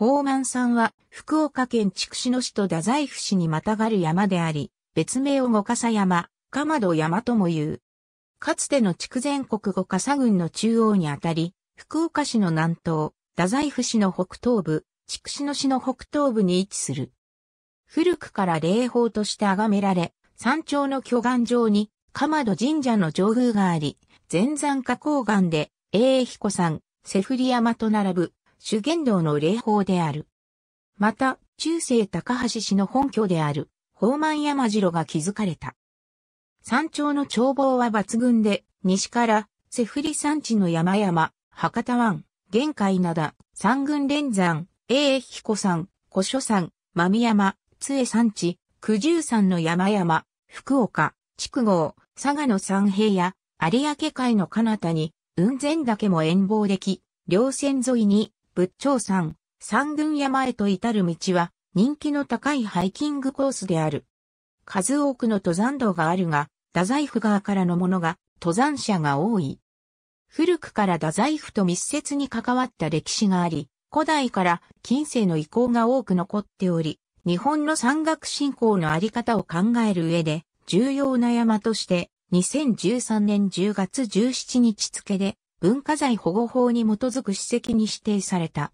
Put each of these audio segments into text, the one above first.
宝満山は福岡県筑紫野市と太宰府市にまたがる山であり、別名を五笠山、鎌戸山とも言う。かつての筑前国五笠郡の中央にあたり、福岡市の南東、太宰府市の北東部、筑紫野市の北東部に位置する。古くから霊峰として崇められ、山頂の巨岩上に、鎌戸神社の上宮があり、前山花崗岩で、栄彦山、セフリ山と並ぶ主言道の霊法である。また、中世高橋氏の本拠である、宝満山城が築かれた。山頂の眺望は抜群で、西から、セフリ山地の山々、博多湾、玄海灘、三群連山、永彦山、古書山、間見山、津江山地、九十山の山々、福岡、筑後、佐賀の三平や、有明海の彼方に、雲仙岳も遠望でき、両線沿いに、仏頂山、三軍山へと至る道は人気の高いハイキングコースである。数多くの登山道があるが、太宰府側からのものが登山者が多い。古くから太宰府と密接に関わった歴史があり、古代から近世の遺構が多く残っており、日本の山岳信仰のあり方を考える上で重要な山として2013年10月17日付で文化財保護法に基づく史跡に指定された。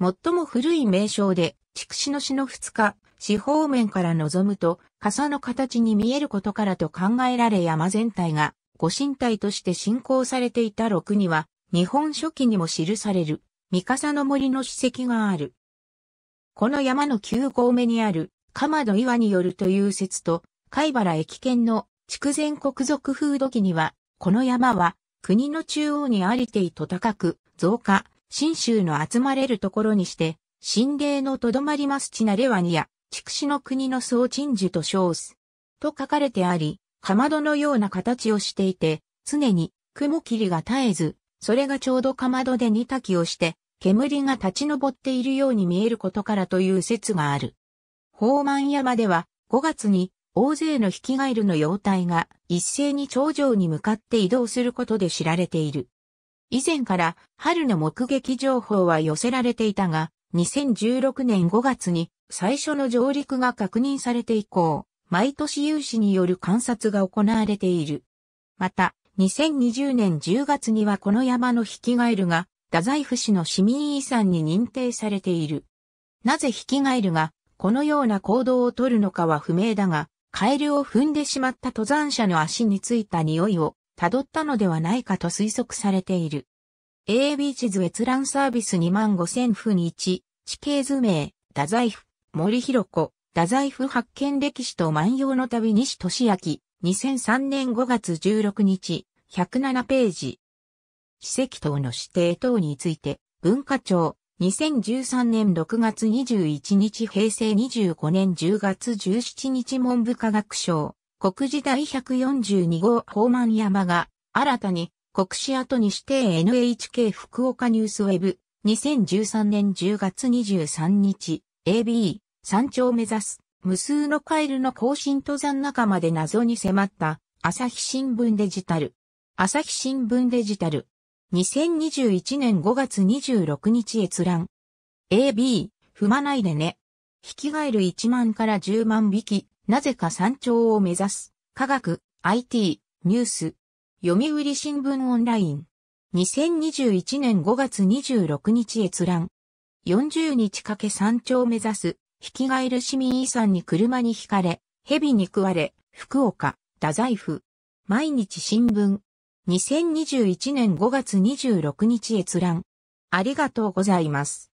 最も古い名称で、筑紫野市の二日、四方面から望むと、傘の形に見えることからと考えられ山全体が、御神体として信仰されていた六には、日本初期にも記される、三笠の森の史跡がある。この山の9合目にある、鎌戸岩によるという説と、貝原駅圏の筑前国族風土記には、この山は国の中央にありていと高く、増加、新州の集まれるところにして、神霊のとどまります地なれはにや、畜死の国の総鎮守と称す。と書かれてあり、かまどのような形をしていて、常に雲霧が絶えず、それがちょうどかまどで煮炊きをして、煙が立ち上っているように見えることからという説がある。宝満山では5月に大勢のヒキガエルの幼体が一斉に頂上に向かって移動することで知られている。以前から春の目撃情報は寄せられていたが、2016年5月に最初の上陸が確認されて以降、毎年有志による観察が行われている。また、2020年10月にはこの山のヒキガエルが、太宰府市の市民遺産に認定されている。なぜヒキガエルがこのような行動をとるのかは不明だが、カエルを踏んでしまった登山者の足についた匂いを辿ったのではないかと推測されている。AB 地図閲覧サービス2 5000府に1、地形図名、太宰府、森広子、太宰府発見歴史と万葉の旅西俊明、2003年5月16日、107ページ。史跡等の指定等について、文化庁、2013年6月21日平成25年10月17日文部科学省、国時代142号訪問山が、新たに国史跡に指定 NHK 福岡ニュースウェブ、2013年10月23日、AB、山頂目指す、無数のカエルの更新登山仲間で謎に迫った、朝日新聞デジタル。朝日新聞デジタル。2021年5月26日閲覧。AB、踏まないでね。引き換える1万から10万引き、なぜか山頂を目指す。科学、IT、ニュース。読売新聞オンライン。2021年5月26日閲覧。40日かけ山頂を目指す。引き換える市民遺産に車に惹かれ、蛇に食われ、福岡、太宰府。毎日新聞。2021年5月26日閲覧。ありがとうございます。